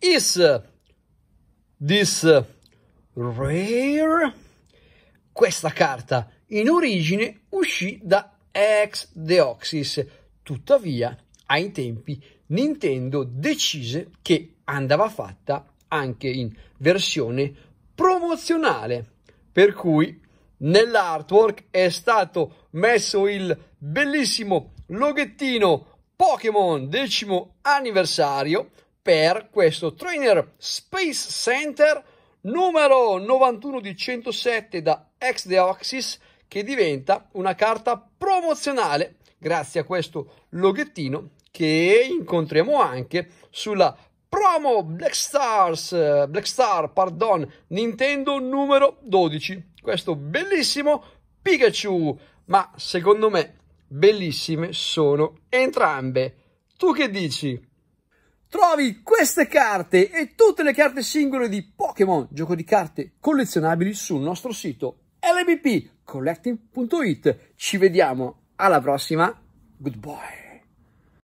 is uh, this uh, rare? Questa carta in origine uscì da ex Deoxys, tuttavia ai tempi Nintendo decise che andava fatta anche in versione promozionale, per cui nell'artwork è stato messo il bellissimo loghettino Pokémon decimo anniversario per questo trainer Space Center numero 91 di 107 da Ex Deoxys che diventa una carta promozionale grazie a questo loghettino che incontriamo anche sulla promo Black Stars Black Star, pardon, Nintendo numero 12. Questo bellissimo Pikachu, ma secondo me bellissime sono entrambe. Tu che dici? Trovi queste carte e tutte le carte singole di Pokémon, gioco di carte collezionabili sul nostro sito lbpcollecting.it. Ci vediamo alla prossima. Goodbye.